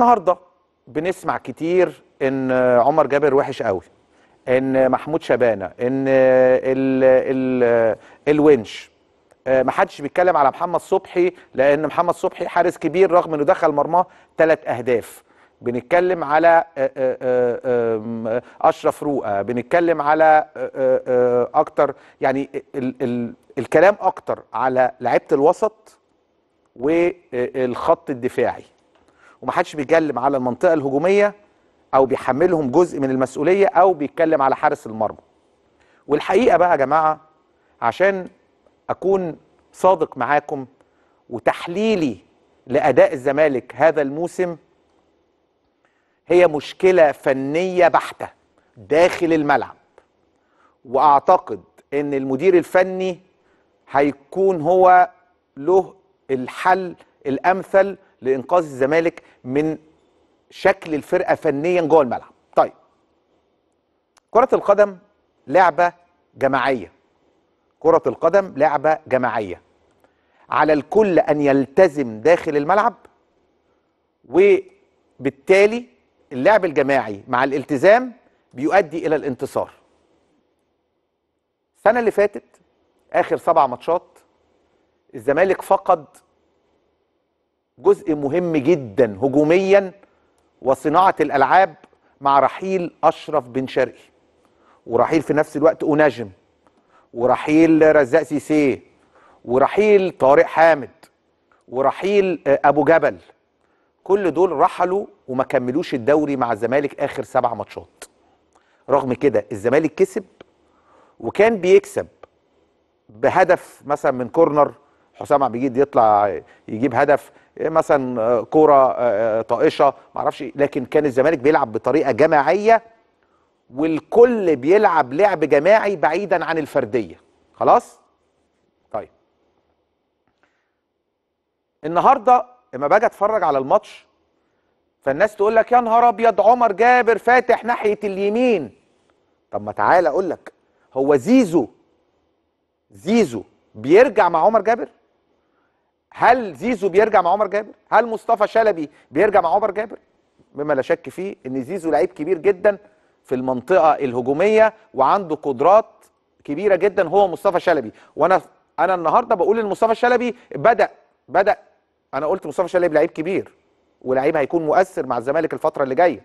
النهارده بنسمع كتير ان عمر جابر وحش قوي ان محمود شبانه ان ال ال الونش آه، ما حدش بيتكلم على محمد صبحي لان محمد صبحي حارس كبير رغم انه دخل مرماه ثلاث اهداف بنتكلم على آه، آه، اشرف روقه بنتكلم على اكتر يعني ال ال الكلام اكتر على لعيبه الوسط والخط الدفاعي ومحدش بيتكلم على المنطقه الهجوميه او بيحملهم جزء من المسؤوليه او بيتكلم على حارس المرمى والحقيقه بقى يا جماعه عشان اكون صادق معاكم وتحليلي لاداء الزمالك هذا الموسم هي مشكله فنيه بحته داخل الملعب واعتقد ان المدير الفني هيكون هو له الحل الامثل لانقاذ الزمالك من شكل الفرقه فنيا جوه الملعب طيب كره القدم لعبه جماعيه كره القدم لعبه جماعيه على الكل ان يلتزم داخل الملعب وبالتالي اللعب الجماعي مع الالتزام بيؤدي الى الانتصار السنه اللي فاتت اخر سبع ماتشات الزمالك فقد جزء مهم جدا هجوميا وصناعه الالعاب مع رحيل اشرف بن شرقي ورحيل في نفس الوقت اناجم ورحيل رزاق سيسيه ورحيل طارق حامد ورحيل آه، ابو جبل كل دول رحلوا وما كملوش الدوري مع الزمالك اخر سبع ماتشات رغم كده الزمالك كسب وكان بيكسب بهدف مثلا من كورنر حسام عبد يطلع يجيب هدف إيه مثلا آه، كوره آه، آه، طائشه معرفش لكن كان الزمالك بيلعب بطريقه جماعيه والكل بيلعب لعب جماعي بعيدا عن الفرديه خلاص طيب النهارده لما باجي اتفرج على الماتش فالناس تقول لك يا نهار ابيض عمر جابر فاتح ناحيه اليمين طب ما تعالى اقول لك هو زيزو زيزو بيرجع مع عمر جابر هل زيزو بيرجع مع عمر جابر هل مصطفى شلبي بيرجع مع عمر جابر مما لا شك فيه ان زيزو لعيب كبير جدا في المنطقه الهجوميه وعنده قدرات كبيره جدا هو مصطفى شلبي وانا انا النهارده بقول ان مصطفى شلبي بدا بدا انا قلت مصطفى شلبي لعيب كبير ولعيب هيكون مؤثر مع الزمالك الفتره اللي جايه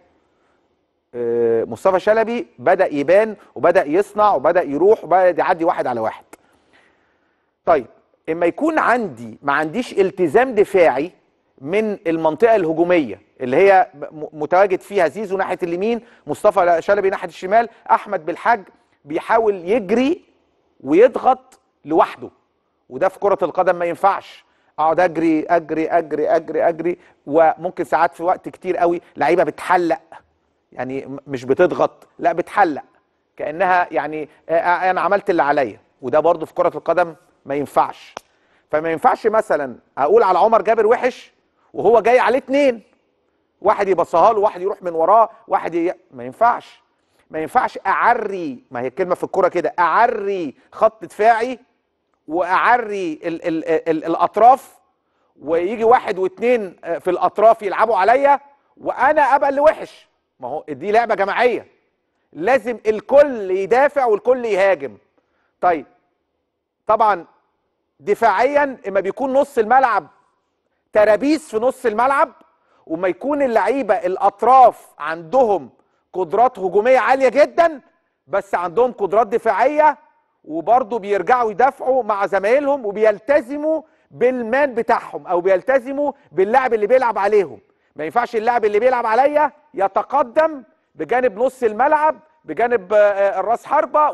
آه، مصطفى شلبي بدا يبان وبدا يصنع وبدا يروح وبدا يعدي واحد على واحد طيب اما يكون عندي ما عنديش التزام دفاعي من المنطقه الهجوميه اللي هي متواجد فيها زيزو ناحيه اليمين مصطفى شلبي ناحيه الشمال احمد بالحاج بيحاول يجري ويضغط لوحده وده في كره القدم ما ينفعش اقعد اجري اجري اجري اجري اجري وممكن ساعات في وقت كتير قوي لعيبه بتحلق يعني مش بتضغط لا بتحلق كانها يعني انا عملت اللي عليا وده برضو في كره القدم ما ينفعش فما ينفعش مثلا اقول على عمر جابر وحش وهو جاي عليه اتنين واحد يبصها له واحد يروح من وراه واحد ي... ما ينفعش ما ينفعش اعري ما هي الكلمه في الكوره كده اعري خط دفاعي واعري ال ال ال ال الاطراف ويجي واحد واتنين في الاطراف يلعبوا عليا وانا ابقى اللي وحش ما هو دي لعبه جماعيه لازم الكل يدافع والكل يهاجم طيب طبعا دفاعيا اما بيكون نص الملعب ترابيس في نص الملعب وما يكون اللعيبه الاطراف عندهم قدرات هجوميه عاليه جدا بس عندهم قدرات دفاعيه وبرضه بيرجعوا يدافعوا مع زمايلهم وبيلتزموا بالمان بتاعهم او بيلتزموا باللاعب اللي بيلعب عليهم ما ينفعش اللاعب اللي بيلعب عليا يتقدم بجانب نص الملعب بجانب آه، آه، الراس حربه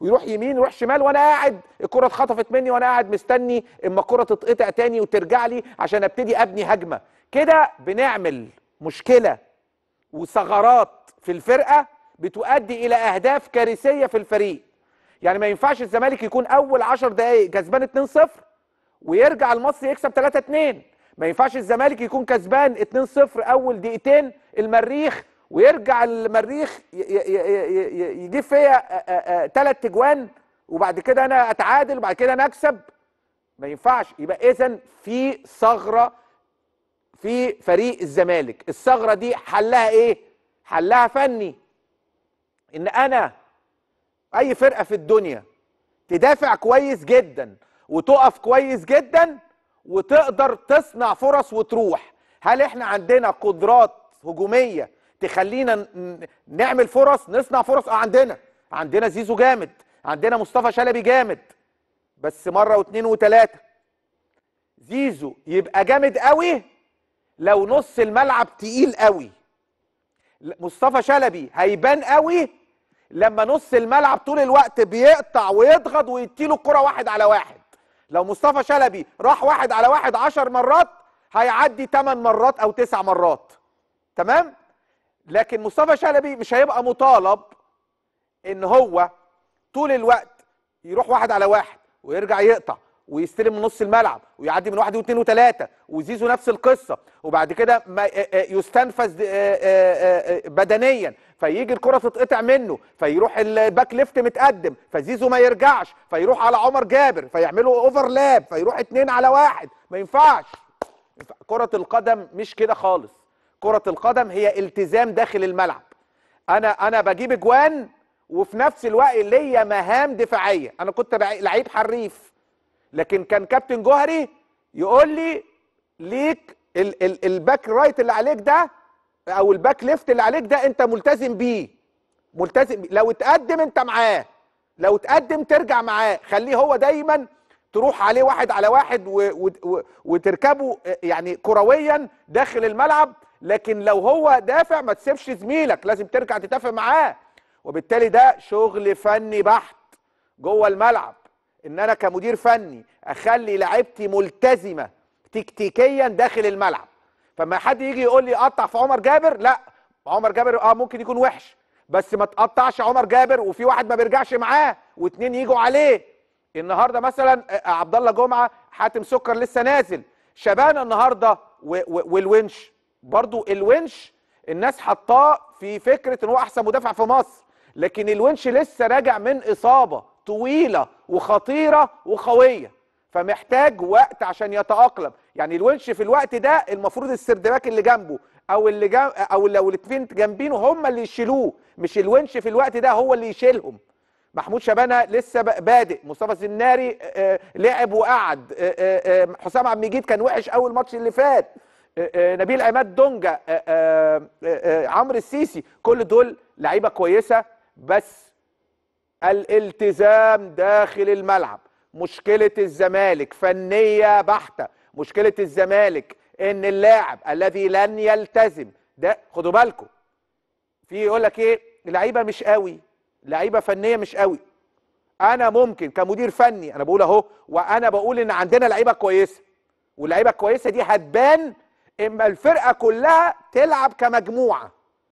ويروح يمين ويروح شمال وانا قاعد الكره اتخطفت مني وانا قاعد مستني اما الكره تتقطع تاني وترجع لي عشان ابتدي ابني هجمه كده بنعمل مشكله وثغرات في الفرقه بتؤدي الى اهداف كارثيه في الفريق يعني ما ينفعش الزمالك يكون اول 10 دقائق كسبان 2-0 ويرجع المصري يكسب 3-2 ما ينفعش الزمالك يكون كسبان 2-0 اول دقيقتين المريخ ويرجع المريخ يجيب فيا ثلاث تجوان وبعد كده انا اتعادل وبعد كده انا اكسب ما ينفعش يبقى اذا في ثغره في فريق الزمالك الثغره دي حلها ايه حلها فني ان انا اي فرقه في الدنيا تدافع كويس جدا وتقف كويس جدا وتقدر تصنع فرص وتروح هل احنا عندنا قدرات هجوميه تخلينا نعمل فرص نصنع فرص اه عندنا عندنا زيزو جامد عندنا مصطفى شلبي جامد بس مره واثنين وثلاثه زيزو يبقى جامد قوي لو نص الملعب تقيل قوي مصطفى شلبي هيبان قوي لما نص الملعب طول الوقت بيقطع ويضغط ويديله الكره واحد على واحد لو مصطفى شلبي راح واحد على واحد عشر مرات هيعدي ثمان مرات او تسع مرات تمام لكن مصطفى شلبي مش هيبقى مطالب ان هو طول الوقت يروح واحد على واحد ويرجع يقطع ويستلم من نص الملعب ويعدي من واحد واثنين وثلاثه وزيزو نفس القصه وبعد كده يستنفذ بدنيا فيجي الكره تتقطع منه فيروح الباك ليفت متقدم فزيزو ما يرجعش فيروح على عمر جابر فيعملوا اوفرلاب فيروح اثنين على واحد ما ينفعش كره القدم مش كده خالص كرة القدم هي التزام داخل الملعب انا انا بجيب اجوان وفي نفس الوقت ليا مهام دفاعيه انا كنت لعيب حريف لكن كان كابتن جوهري يقول لي ليك ال ال الباك رايت اللي عليك ده او الباك ليفت اللي عليك ده انت ملتزم بيه ملتزم بيه. لو اتقدم انت معاه لو اتقدم ترجع معاه خليه هو دايما تروح عليه واحد على واحد وتركبه يعني كرويا داخل الملعب لكن لو هو دافع ما تسيبش زميلك لازم ترجع تتفق معاه وبالتالي ده شغل فني بحت جوه الملعب ان انا كمدير فني اخلي لعبتي ملتزمه تكتيكيا داخل الملعب فما حد يجي يقول لي قطع في عمر جابر لا عمر جابر اه ممكن يكون وحش بس ما تقطعش عمر جابر وفي واحد ما بيرجعش معاه واتنين يجوا عليه النهارده مثلا آه، عبد الله جمعه حاتم سكر لسه نازل شبان النهارده والونش برضو الونش الناس حطاه في فكره ان هو احسن مدافع في مصر لكن الونش لسه راجع من اصابه طويله وخطيره وقويه فمحتاج وقت عشان يتاقلم يعني الونش في الوقت ده المفروض السردباك اللي جنبه او اللي جم... او لو الاثنين جنبينه هم اللي يشيلوه مش الونش في الوقت ده هو اللي يشيلهم محمود شبانه لسه بادئ مصطفى الزناري آه، آه، لعب وقعد آه، حسام عبد المجيد كان وحش اول ماتش اللي فات آه، آه، نبيل عماد دونجا آه، عمرو السيسي كل دول لعيبه كويسه بس الالتزام داخل الملعب مشكله الزمالك فنيه بحته مشكله الزمالك ان اللاعب الذي لن يلتزم ده خدوا بالكم في يقول لك ايه لعيبه مش قوي لعيبه فنيه مش قوي انا ممكن كمدير فني انا بقول اهو وانا بقول ان عندنا لعيبه كويسه واللعيبه الكويسه دي هتبان اما الفرقه كلها تلعب كمجموعه